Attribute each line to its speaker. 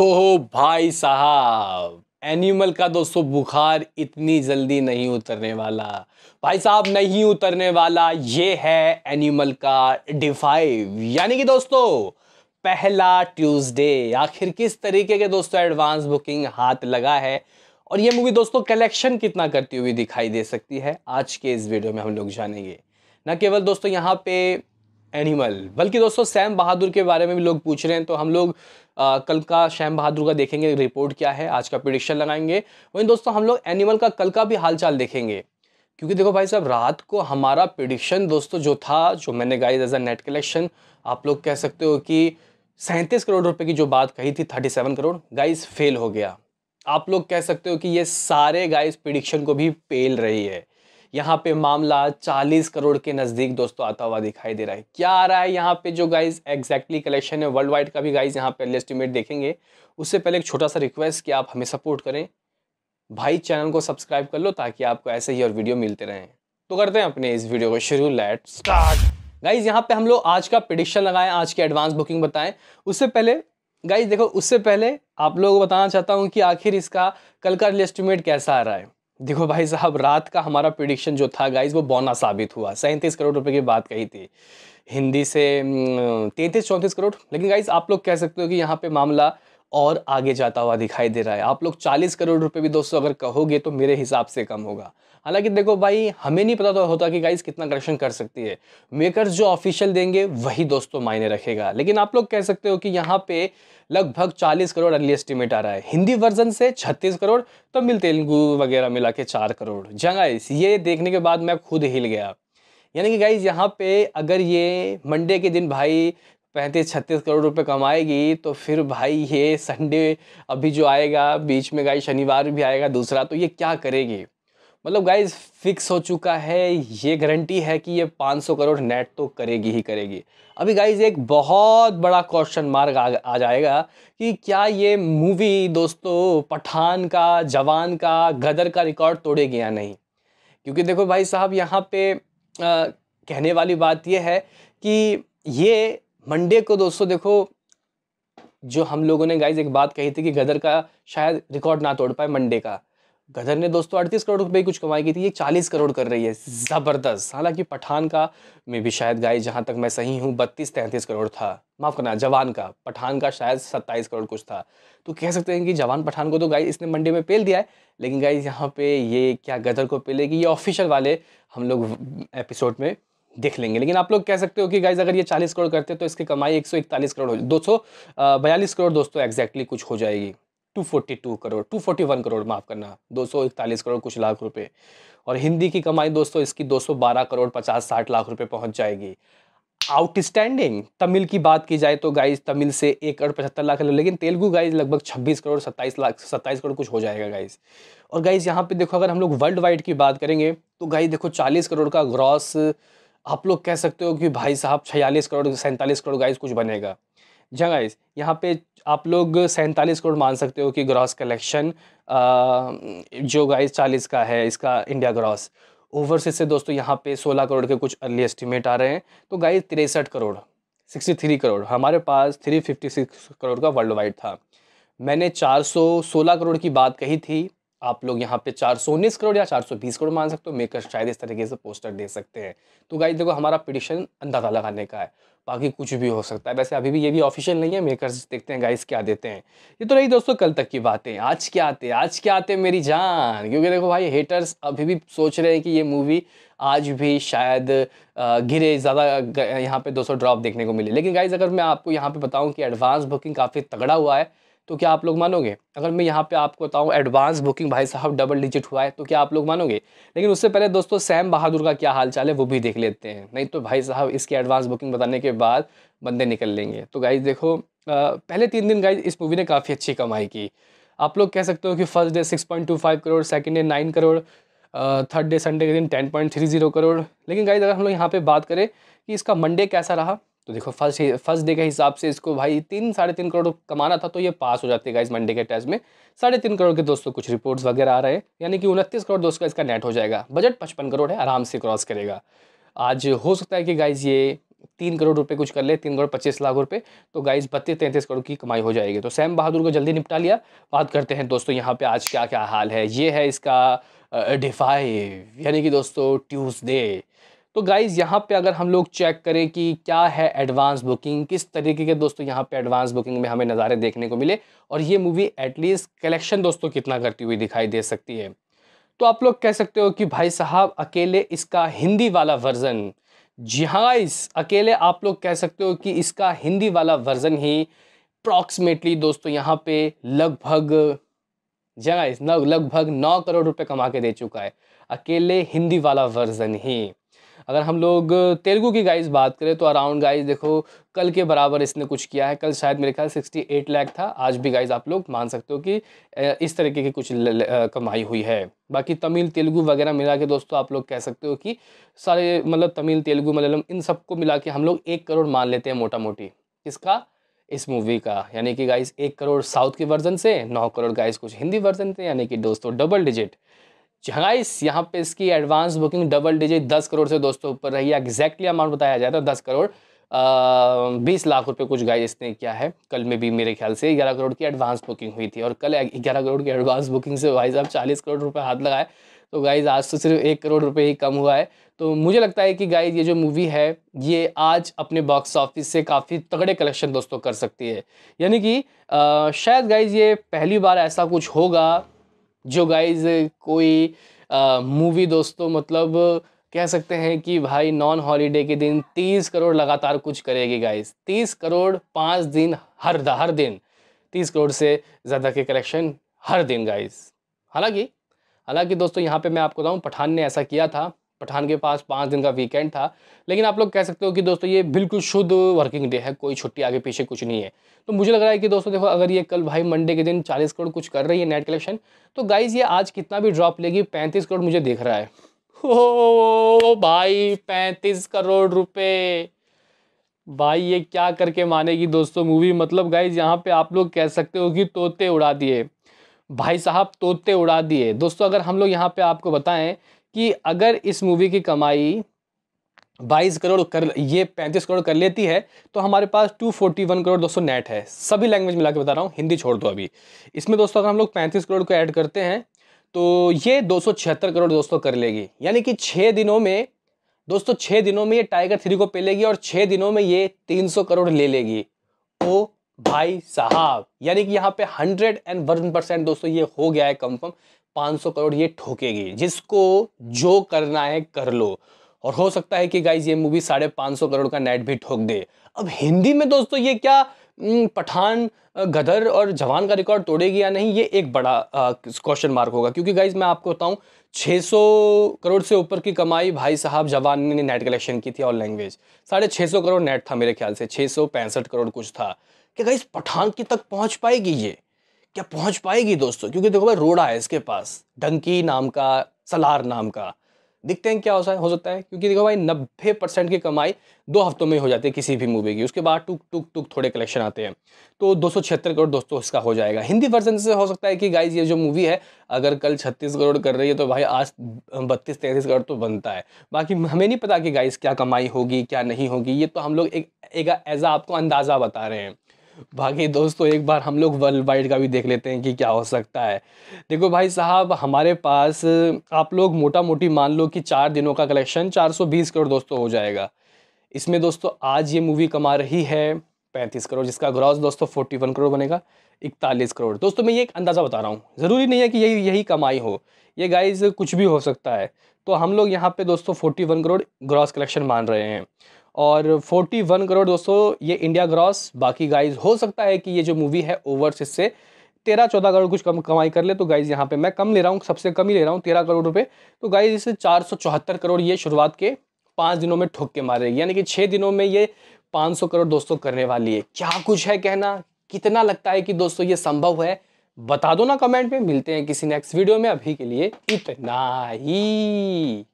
Speaker 1: ओ भाई साहब एनिमल का दोस्तों बुखार इतनी जल्दी नहीं उतरने वाला भाई साहब नहीं उतरने वाला ये है एनिमल का डिफाइव यानी कि दोस्तों पहला ट्यूसडे आखिर किस तरीके के दोस्तों एडवांस बुकिंग हाथ लगा है और ये मूवी दोस्तों कलेक्शन कितना करती हुई दिखाई दे सकती है आज के इस वीडियो में हम लोग जानेंगे न केवल दोस्तों यहाँ पे एनिमल बल्कि दोस्तों सैम बहादुर के बारे में भी लोग पूछ रहे हैं तो हम लोग आ, कल का सैम बहादुर का देखेंगे रिपोर्ट क्या है आज का प्रिडिक्शन लगाएंगे वहीं दोस्तों हम लोग एनिमल का कल का भी हालचाल देखेंगे क्योंकि देखो भाई साहब रात को हमारा प्रिडिक्शन दोस्तों जो था जो मैंने guys as a net collection आप लोग कह सकते हो कि सैंतीस करोड़ रुपए की जो बात कही थी thirty seven crore guys fail हो गया आप लोग कह सकते हो कि ये सारे गाइज प्रिडिक्शन को भी फेल रही है यहाँ पे मामला 40 करोड़ के नज़दीक दोस्तों आता हुआ दिखाई दे रहा है क्या आ रहा है यहाँ पे जो गाइज एग्जैक्टली कलेक्शन है वर्ल्ड वाइड का भी गाइज यहाँ पे एस्टिमेट देखेंगे उससे पहले एक छोटा सा रिक्वेस्ट कि आप हमें सपोर्ट करें भाई चैनल को सब्सक्राइब कर लो ताकि आपको ऐसे ही और वीडियो मिलते रहें तो करते हैं अपने इस वीडियो को शुरू लेट स्टार्ट गाइज यहाँ पे हम लोग आज का प्रडिक्शन लगाएं आज की एडवांस बुकिंग बताएं उससे पहले गाइज देखो उससे पहले आप लोगों को बताना चाहता हूँ कि आखिर इसका कल का रिल एस्टिमेट कैसा आ रहा है देखो भाई साहब रात का हमारा प्रिडिक्शन जो था गाइज वो बौना साबित हुआ सैंतीस करोड़ रुपए की बात कही थी हिंदी से हम्म, तैंतीस चौंतीस करोड़ लेकिन गाइज आप लोग कह सकते हो कि यहाँ पे मामला और आगे जाता हुआ दिखाई दे रहा है आप लोग 40 करोड़ रुपए भी दोस्तों अगर कहोगे तो मेरे हिसाब से कम होगा हालांकि देखो भाई हमें नहीं पता तो होता कि गाइस कितना करेक्शन कर सकती है मेकर्स जो ऑफिशियल देंगे वही दोस्तों मायने रखेगा लेकिन आप लोग कह सकते हो कि यहाँ पे लगभग 40 करोड़ अर्ली एस्टिमेट आ रहा है हिंदी वर्जन से 36 करोड़ तो मिल तेलुगु वगैरह मिला के चार करोड़ गाइस ये देखने के बाद मैं खुद हिल गया यानी कि गाइज यहाँ पे अगर ये मंडे के दिन भाई पैंतीस छत्तीस करोड़ रुपए कमाएगी तो फिर भाई ये संडे अभी जो आएगा बीच में गाइस शनिवार भी आएगा दूसरा तो ये क्या करेगी मतलब गाइस फिक्स हो चुका है ये गारंटी है कि ये 500 करोड़ नेट तो करेगी ही करेगी अभी गाइस एक बहुत बड़ा क्वेश्चन मार्क आ, आ जाएगा कि क्या ये मूवी दोस्तों पठान का जवान का गदर का रिकॉर्ड तोड़ेगी या नहीं क्योंकि देखो भाई साहब यहाँ पे आ, कहने वाली बात यह है कि ये मंडे को दोस्तों देखो जो हम लोगों ने गाइज एक बात कही थी कि गदर का शायद रिकॉर्ड ना तोड़ पाए मंडे का गदर ने दोस्तों अड़तीस करोड़ रुपए कुछ कमाई की थी ये चालीस करोड़ कर रही है ज़बरदस्त हालांकि पठान का में भी शायद गाय जहाँ तक मैं सही हूँ बत्तीस तैंतीस करोड़ था माफ़ करना जवान का पठान का शायद सत्ताईस करोड़ कुछ था तो कह सकते हैं कि जवान पठान को तो गाय इसने मंडे में पेल दिया है लेकिन गाय यहाँ पे ये क्या गदर को पेलेगी ये ऑफिशियल वाले हम लोग एपिसोड में देख लेंगे लेकिन आप लोग कह सकते हो कि गाइज अगर ये 40 करोड़ करते तो इसकी कमाई 141 करोड़ हो दो सौ बयालीस करोड़ दोस्तों एग्जैक्टली कुछ हो जाएगी 242 करोड़ 241 करोड़ माफ़ करना 241 करोड़ कुछ लाख रुपए और हिंदी की कमाई दोस्तों इसकी 212 करोड़ 50-60 लाख रुपए पहुंच जाएगी आउटस्टैंडिंग तमिल की बात की जाए तो गाइज तमिल से एक करोड़ पचहत्तर लाख लेकिन तेलुगु गाइज लगभग छब्बीस करोड़ सत्ताईस लाख सत्ताईस करोड़ कुछ हो जाएगा गाइज और गाइज यहाँ पे देखो अगर हम लोग वर्ल्ड वाइड की बात करेंगे तो गाइज देखो चालीस करोड़ का ग्रॉस आप लोग कह सकते हो कि भाई साहब छियालीस करोड़ सैंतालीस करोड़ गाइस कुछ बनेगा जहाँ गाइस यहाँ पे आप लोग सैंतालीस करोड़ मान सकते हो कि ग्रॉस कलेक्शन जो गाइस चालीस का है इसका इंडिया ग्रॉस ओवरसीज से दोस्तों यहाँ पे सोलह करोड़ के कुछ अर्ली एस्टिमेट आ रहे हैं तो गाइस तिरसठ करोड़ सिक्सटी थ्री करोड़ हमारे पास थ्री फिफ्टी सिक्स करोड़ का वर्ल्ड वाइड था मैंने चार सौ सोलह करोड़ की बात कही थी आप लोग यहाँ पे चार सौ उन्नीस करोड़ या चार सौ बीस करोड़ मान सकते हो मेकर शायद इस तरीके से पोस्टर दे सकते हैं तो गाइज देखो हमारा पिटिशन अंदाजा लगाने का है बाकी कुछ भी हो सकता है वैसे अभी भी ये भी ऑफिशियल नहीं है मेकर्स देखते हैं गाइस क्या देते हैं ये तो नहीं दोस्तों कल तक की बातें आज क्या आते हैं आज क्या आते हैं मेरी जान क्योंकि देखो भाई हेटर्स अभी भी सोच रहे हैं कि ये मूवी आज भी शायद गिरे ज़्यादा यहाँ पे 200 ड्रॉप देखने को मिले लेकिन गाइज अगर मैं आपको यहाँ पर बताऊँ कि एडवांस बुकिंग काफ़ी तगड़ा हुआ है तो क्या आप लोग मानोगे अगर मैं यहाँ पे आपको बताऊँ एडवांस बुकिंग भाई साहब डबल डिजिट हुआ है तो क्या आप लोग मानोगे लेकिन उससे पहले दोस्तों सैम बहादुर का क्या हाल चाल है वो भी देख लेते हैं नहीं तो भाई साहब इसकी एडवांस बुकिंग बताने के बाद बंदे निकल लेंगे तो गाइज देखो पहले तीन दिन गाइज इस मूवी ने काफ़ी अच्छी कमाई की आप लोग कह सकते हो कि first day six point two five crore second day nine crore third day Sunday के दिन ten point three zero crore लेकिन गाइज अगर हम लोग यहाँ पर बात करें कि इसका मंडे कैसा रहा तो देखो फर्स्ट फर्स्ट डे के हिसाब से इसको भाई तीन साढ़े तीन करोड़ कमाना था तो ये पास हो जाती है मंडे के टेस्ट में साढ़े तीन करोड़ के दोस्तों कुछ रिपोर्ट्स वगैरह आ रहे हैं यानी कि उनतीस करोड़ दोस्तों का इसका नेट हो जाएगा बजट पचपन करोड़ है आराम से क्रॉस करेगा आज हो सकता है कि गाइज ये तीन करोड़ रुपए कुछ कर ले तीन करोड़ पच्चीस लाख रुपए तो गाइज बत्तीस तैंतीस करोड़ की कमाई हो जाएगी तो सैम बहादुर को जल्दी निपटा लिया बात करते हैं दोस्तों यहाँ पे आज क्या क्या हाल है ये है इसका डिफाइव यानी कि दोस्तों ट्यूसडे तो गाइज़ यहाँ पे अगर हम लोग चेक करें कि क्या है एडवांस बुकिंग किस तरीके के दोस्तों यहाँ पे एडवांस बुकिंग में हमें नज़ारे देखने को मिले और ये मूवी एटलीस्ट कलेक्शन दोस्तों कितना करती हुई दिखाई दे सकती है तो आप लोग कह सकते हो कि भाई साहब अकेले इसका हिंदी वाला वर्जन जी हाँ इस अकेले आप लोग कह सकते हो कि इसका हिंदी वाला वर्जन ही अप्रॉक्सीमेटली दोस्तों यहाँ पे लगभग जगह हाँ लगभग नौ करोड़ रुपये कमा के दे चुका है अकेले हिंदी वाला वर्जन ही अगर हम लोग तेलुगु की गाइस बात करें तो अराउंड गाइस देखो कल के बराबर इसने कुछ किया है कल शायद मेरे ख्याल सिक्सटी एट लैख था आज भी गाइज आप लोग मान सकते हो कि इस तरीके की कुछ ल, ल, कमाई हुई है बाकी तमिल तेलुगु वगैरह मिला के दोस्तों आप लोग कह सकते हो कि सारे मतलब तमिल तेलुगु मलयालम इन सबको मिला के हम लोग एक करोड़ मान लेते हैं मोटा मोटी किसका इस मूवी का यानी कि गाइस एक करोड़ साउथ के वर्जन से नौ करोड़ गाइस कुछ हिंदी वर्जन से यानी कि दोस्तों डबल डिजिट गाइस हाँ यहाँ पे इसकी एडवांस बुकिंग डबल डिजिट दस करोड़ से दोस्तों ऊपर रही है एग्जैक्टली अमाउंट बताया जाए तो दस करोड़ बीस लाख रुपए कुछ गाइस इसने किया है कल में भी मेरे ख्याल से ग्यारह करोड़ की एडवांस बुकिंग हुई थी और कल ग्यारह करोड़ की एडवांस बुकिंग से भाई साहब चालीस करोड़ रुपये हाथ लगाए तो गाइज आज तो सिर्फ एक करोड़ रुपए ही कम हुआ है तो मुझे लगता है कि गाइज ये जो मूवी है ये आज अपने बॉक्स ऑफिस से काफ़ी तगड़े कलेक्शन दोस्तों कर सकती है यानी कि शायद गाइज ये पहली बार ऐसा कुछ होगा जो गाइज कोई मूवी दोस्तों मतलब कह सकते हैं कि भाई नॉन हॉलीडे के दिन तीस करोड़ लगातार कुछ करेगी गाइज तीस करोड़ पाँच दिन हर हर दिन तीस करोड़ से ज़्यादा के कलेक्शन हर दिन गाइज हालांकि हालांकि दोस्तों यहाँ पे मैं आपको बताऊँ पठान ने ऐसा किया था पठान के पास पाँच दिन का वीकेंड था लेकिन आप लोग कह सकते हो कि दोस्तों ये बिल्कुल शुद्ध वर्किंग डे है कोई छुट्टी आगे पीछे कुछ नहीं है तो मुझे लग रहा है कि दोस्तों देखो अगर ये कल भाई मंडे के दिन चालीस करोड़ कुछ कर रही है नेट कलेक्शन तो गाइज़ ये आज कितना भी ड्रॉप लेगी पैंतीस करोड़ मुझे देख रहा है ओ भाई पैंतीस करोड़ रुपए भाई ये क्या करके मानेगी दोस्तों मूवी मतलब गाइज यहाँ पे आप लोग कह सकते हो कि तोते उड़ा दिए भाई साहब तोते उड़ा दिए दोस्तों अगर हम लोग यहाँ पे आपको बताएं कि अगर इस मूवी की कमाई 22 करोड़ कर ये 35 करोड़ कर लेती है तो हमारे पास 241 करोड़ दोस्तों नेट है सभी लैंग्वेज मिला के बता रहा हूँ हिंदी छोड़ दो अभी इसमें दोस्तों अगर हम लोग 35 करोड़ को ऐड करते हैं तो ये दो करोड़ दोस्तों कर लेगी यानी कि छः दिनों में दोस्तों छः दिनों में ये टाइगर थ्री को पे लेगी और छः दिनों में ये तीन करोड़ ले लेगी ओ भाई साहब यानी कि यहाँ पे हंड्रेड एंड वन परसेंट दोस्तों ये हो गया है कंफर्म 500 करोड़ ये ठोकेगी जिसको जो करना है कर लो और हो सकता है कि गाइज ये मूवी साढ़े पाँच सौ करोड़ का नेट भी ठोक दे अब हिंदी में दोस्तों ये क्या पठान गदर और जवान का रिकॉर्ड तोड़ेगी या नहीं ये एक बड़ा क्वेश्चन मार्क होगा क्योंकि गाइज मैं आपको बताऊं 600 करोड़ से ऊपर की कमाई भाई साहब जवान ने नेट कलेक्शन की थी और लैंग्वेज साढ़े छः सौ करोड़ नेट था मेरे ख्याल से छः सौ पैंसठ करोड़ कुछ था कि गाइज पठान की तक पहुंच पाएगी ये क्या पहुंच पाएगी दोस्तों क्योंकि देखो भाई रोड़ा है इसके पास डंकी नाम का सलार नाम का दिखते हैं क्या हो सकता है क्योंकि देखो भाई नब्बे परसेंट की कमाई दो हफ्तों में हो जाती है किसी भी मूवी की उसके बाद टुक टुक टुक थोड़े कलेक्शन आते हैं तो दो करोड़ दोस्तों इसका हो जाएगा हिंदी वर्जन से हो सकता है कि गाइज ये जो मूवी है अगर कल छत्तीस करोड़ कर रही है तो भाई आज बत्तीस तैंतीस करोड़ तो बनता है बाकी हमें नहीं पता कि गाइज क्या कमाई होगी क्या नहीं होगी ये तो हम लोग एक एज आपको अंदाज़ा बता रहे हैं बाकी दोस्तों एक बार हम लोग वर्ल्ड वाइड का भी देख लेते हैं कि क्या हो सकता है देखो भाई साहब हमारे पास आप लोग मोटा मोटी मान लो कि चार दिनों का कलेक्शन 420 करोड़ दोस्तों हो जाएगा इसमें दोस्तों आज ये मूवी कमा रही है पैंतीस करोड़ जिसका ग्रॉस दोस्तों फोर्टी वन करोड़ बनेगा इकतालीस करोड़ दोस्तों मैं ये एक अंदाज़ा बता रहा हूँ ज़रूरी नहीं है कि यही यही कमाई हो ये गाइज कुछ भी हो सकता है तो हम लोग यहाँ पे दोस्तों forty one crore gross collection मान रहे हैं और 41 करोड़ दोस्तों ये इंडिया ग्रॉस बाकी गाइज हो सकता है कि ये जो मूवी है ओवरसीज से तेरह चौदह करोड़ कुछ कम कमाई कर ले तो गाइज यहाँ पे मैं कम ले रहा हूँ सबसे कम ही ले रहा हूँ तेरह करोड़ रुपए तो गाइज इसे चार सौ चौहत्तर करोड़ ये शुरुआत के पाँच दिनों में ठोक के मारेगी यानी कि छः दिनों में ये पाँच सौ करोड़ दोस्तों करने वाली है क्या कुछ है कहना कितना लगता है कि दोस्तों ये संभव है बता दो ना कमेंट में मिलते हैं किसी नेक्स्ट वीडियो में अभी के लिए इतना ही